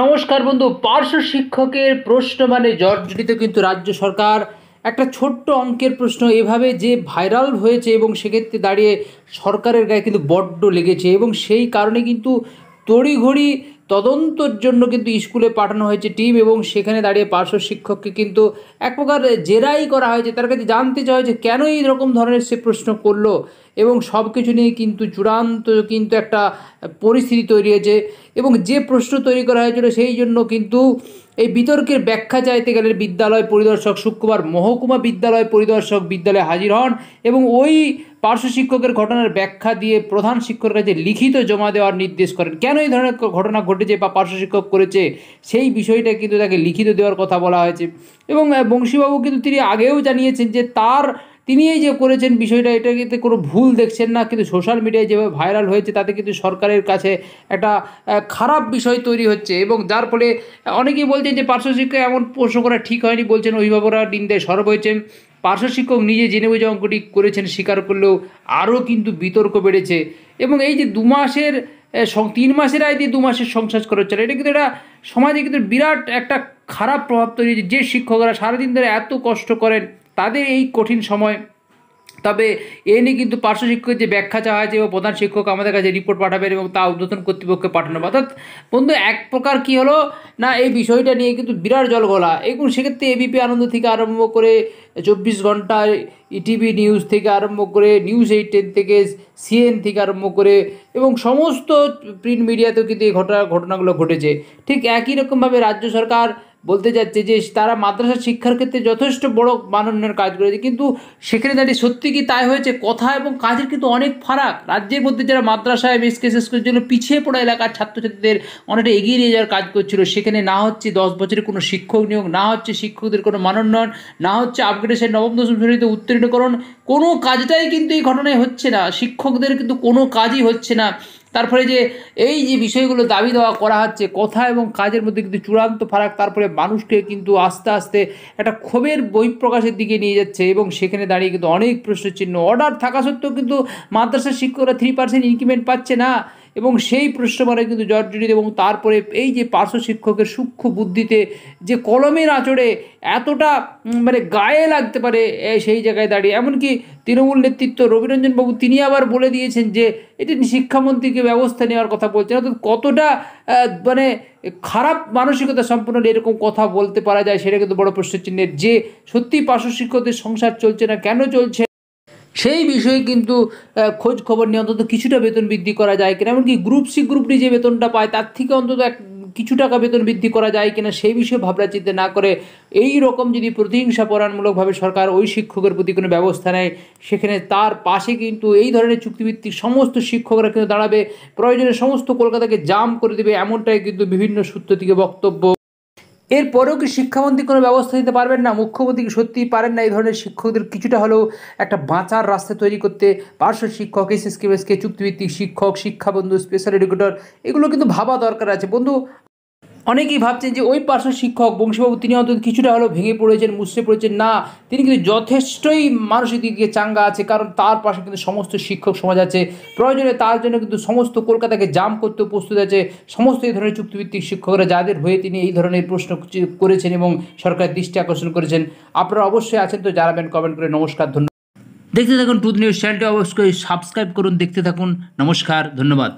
নমস্কার বন্ধু পার্শ্ব শিক্ষকের প্রশ্ন মানে জর্জরিত কিন্তু রাজ্য সরকার একটা ছোট্ট অঙ্কের প্রশ্ন এভাবে যে ভাইরাল হয়েছে এবং সেক্ষেত্রে দাঁড়িয়ে সরকারের গায়ে কিন্তু বড্ড লেগেছে এবং সেই কারণে কিন্তু তড়িঘড়ি তদন্তর জন্য কিন্তু স্কুলে পাঠানো হয়েছে টিম এবং সেখানে দাঁড়িয়ে পার্শ্ব শিক্ষককে কিন্তু এক প্রকার জেরাই করা হয়েছে তার কাছে জানতে চাওয়া হয়েছে কেন এই রকম ধরনের সে প্রশ্ন করলো এবং সব কিছু নিয়ে কিন্তু চূড়ান্ত কিন্তু একটা পরিস্থিতি তৈরি হয়েছে এবং যে প্রশ্ন তৈরি করা হয়েছিল সেই জন্য কিন্তু এই বিতর্কের ব্যাখ্যা চাইতে গেলে বিদ্যালয় পরিদর্শক শুক্রবার মহকুমা বিদ্যালয় পরিদর্শক বিদ্যালয়ে হাজির হন এবং ওই পার্শ্ব শিক্ষকের ঘটনার ব্যাখ্যা দিয়ে প্রধান শিক্ষকের কাছে লিখিত জমা দেওয়ার নির্দেশ করেন কেন এই ধরনের ঘটনা ঘটেছে বা পার্শ্ব শিক্ষক করেছে সেই বিষয়টা কিন্তু তাকে লিখিত দেওয়ার কথা বলা হয়েছে এবং বংশীবাবু কিন্তু তিনি আগেও জানিয়েছেন যে তার তিনি এই যে করেছেন বিষয়টা এটা কিন্তু কোনো ভুল দেখছেন না কিন্তু সোশ্যাল মিডিয়ায় যেভাবে ভাইরাল হয়েছে তাতে কিন্তু সরকারের কাছে একটা খারাপ বিষয় তৈরি হচ্ছে এবং যার ফলে অনেকেই বলছেন যে পার্শ্বশিক্ষক এমন প্রশ্ন করা ঠিক হয়নি বলছেন অভিভাবকরা দেয় সরব হয়েছেন পার্শ্ব শিক্ষক নিজে জেনে বুঝে অঙ্কটি করেছেন স্বীকার করলেও আরও কিন্তু বিতর্ক বেড়েছে এবং এই যে দু মাসের তিন মাসের আয় দিয়ে দু মাসের সংসার খরচ চলে এটা কিন্তু এটা সমাজে কিন্তু বিরাট একটা খারাপ প্রভাব তৈরি যে শিক্ষকরা সারাদিন ধরে এত কষ্ট করেন তাদের এই কঠিন সময় তবে এ নিয়ে কিন্তু পার্শ্ব শিক্ষকের যে ব্যাখ্যা চাওয়া হয়েছে এবং প্রধান শিক্ষক আমাদের কাছে রিপোর্ট পাঠাবেন এবং তা উদ্বোধন কর্তৃপক্ষে পাঠানো অর্থাৎ বন্ধু এক প্রকার কি হলো না এই বিষয়টা নিয়ে কিন্তু বিরাট গলা এগুলো সেক্ষেত্রে এবিপি আনন্দ থেকে আরম্ভ করে চব্বিশ ঘন্টায় ইটিভি e নিউজ থেকে আরম্ভ করে নিউজ এইটেন থেকে সিএন থেকে আরম্ভ করে এবং সমস্ত প্রিন্ট মিডিয়াতেও কিন্তু এই ঘটনা ঘটনাগুলো ঘটেছে ঠিক একই রকমভাবে রাজ্য সরকার বলতে যাচ্ছে যে তারা মাদ্রাসা শিক্ষার ক্ষেত্রে যথেষ্ট বড় মানন্যের কাজ করেছে কিন্তু সেখানে দাঁড়িয়ে সত্যি কি তাই হয়েছে কথা এবং কাজের কিন্তু অনেক ফারাক রাজ্যের মধ্যে যারা মাদ্রাসায় বেশ কেসেস করে জন্য পিছিয়ে পড়া এলাকার ছাত্রছাত্রীদের অনেকটা এগিয়ে নিয়ে যাওয়ার কাজ করছিল সেখানে না হচ্ছে দশ বছরে কোনো শিক্ষক নিয়োগ না হচ্ছে শিক্ষকদের কোনো মানোন্নয়ন না হচ্ছে আপগ্রেডেশন নবম দশম শ্রেণীতে উত্তীর্ণকরণ কোনো কাজটাই কিন্তু এই ঘটনায় হচ্ছে না শিক্ষকদের কিন্তু কোনো কাজই হচ্ছে না তারপরে যে এই যে বিষয়গুলো দাবি দেওয়া করা হচ্ছে কথা এবং কাজের মধ্যে কিন্তু চূড়ান্ত ফারাক তারপরে মানুষকে কিন্তু আস্তে আস্তে একটা ক্ষোভের বহিঃপ্রকাশের দিকে নিয়ে যাচ্ছে এবং সেখানে দাঁড়িয়ে কিন্তু অনেক প্রশ্নচিহ্ন অর্ডার থাকা সত্ত্বেও কিন্তু মাদ্রাসার শিক্ষকরা থ্রি পার্সেন্ট ইনক্রিমেন্ট পাচ্ছে না এবং সেই প্রশ্নবারে কিন্তু জর্জরিত এবং তারপরে এই যে পার্শ্ব শিক্ষকের সূক্ষ্ম বুদ্ধিতে যে কলমের আঁচড়ে এতটা মানে গায়ে লাগতে পারে সেই জায়গায় দাঁড়িয়ে এমনকি তৃণমূল নেতৃত্ব রবিরঞ্জনবাবু তিনি আবার বলে দিয়েছেন যে এটি শিক্ষামন্ত্রীকে ব্যবস্থা নেওয়ার কথা বলছেন অর্থাৎ কতটা মানে খারাপ মানসিকতা সম্পন্ন এরকম কথা বলতে পারা যায় সেটা কিন্তু বড় প্রশ্ন চিহ্নের যে সত্যি পার্শ্ব শিক্ষকদের সংসার চলছে না কেন চলছে সেই বিষয়ে কিন্তু খোঁজ খবর নিয়ে অন্তত কিছুটা বেতন বৃদ্ধি করা যায় কিনা এমনকি গ্রুপ সি গ্রুপ যে বেতনটা পায় তার থেকে অন্তত এক কিছু টাকা বেতন বৃদ্ধি করা যায় কিনা সেই বিষয়ে ভাবনা চিন্তা না করে এই রকম যদি প্রতিহিংসাপরায়ণমূলকভাবে সরকার ওই শিক্ষকের প্রতি কোনো ব্যবস্থা নেয় সেখানে তার পাশে কিন্তু এই ধরনের চুক্তিভিত্তিক সমস্ত শিক্ষকরা কিন্তু দাঁড়াবে প্রয়োজনে সমস্ত কলকাতাকে জাম করে দেবে এমনটাই কিন্তু বিভিন্ন সূত্র থেকে বক্তব্য এরপরেও কি শিক্ষামন্ত্রী কোনো ব্যবস্থা দিতে পারবেন না মুখ্যমন্ত্রী কি সত্যি পারেন না এই ধরনের শিক্ষকদের কিছুটা হলেও একটা বাঁচার রাস্তা তৈরি করতে পার্শ্ব শিক্ষক এস এস কে চুক্তিভিত্তিক শিক্ষক শিক্ষাবন্ধু স্পেশাল এডুকেটর এগুলো কিন্তু ভাবা দরকার আছে বন্ধু অনেকেই ভাবছেন যে ওই পার্শ্ব শিক্ষক বংশীবাবু তিনি অন্তত কিছুটা হলেও ভেঙে পড়েছেন মুছতে পড়েছেন না তিনি কিন্তু যথেষ্টই মানুষের দিক দিয়ে চাঙ্গা আছে কারণ তার পাশে কিন্তু সমস্ত শিক্ষক সমাজ আছে প্রয়োজনে তার জন্য কিন্তু সমস্ত কলকাতাকে জাম করতে প্রস্তুত আছে সমস্ত এই ধরনের চুক্তিভিত্তিক শিক্ষকরা যাদের হয়ে তিনি এই ধরনের প্রশ্ন করেছেন এবং সরকারের দৃষ্টি আকর্ষণ করেছেন আপনারা অবশ্যই আছেন তো জানাবেন কমেন্ট করে নমস্কার ধন্যবাদ দেখতে থাকুন টুথ নিউজ চ্যানেলটি অবশ্যই সাবস্ক্রাইব করুন দেখতে থাকুন নমস্কার ধন্যবাদ